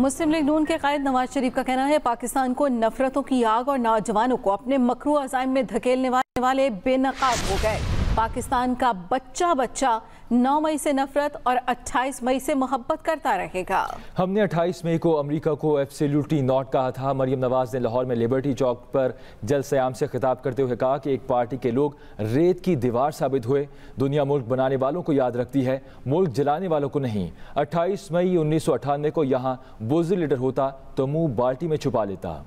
मुस्लिम league नून के कायद नवाज शरीफ का कहना है पाकिस्तान को नफरतों की आग और नौजवानों को अपने मकरू अजाइम में धकेलने वाले बेनकाब हो गए पाकिस्तान का बच्चा बच्चा 9 मई से नफरत और 28 मई से मोहब्बत करता रहेगा हमने 28 मई को अमेरिका को एफसेल्यूटी नॉट कहा था मरियम नवाज ने लाहौर में लिबर्टी चौक पर जल सयाम से खिताब करते हुए कहा कि एक पार्टी के लोग रेत की दीवार साबित हुए दुनिया मुल्क बनाने वालों को याद रखती है मुल्क जलाने वालों को नहीं अट्ठाईस मई उन्नीस को यहाँ बुजुर्ग लीडर होता तो मुँह बाल्टी में छुपा लेता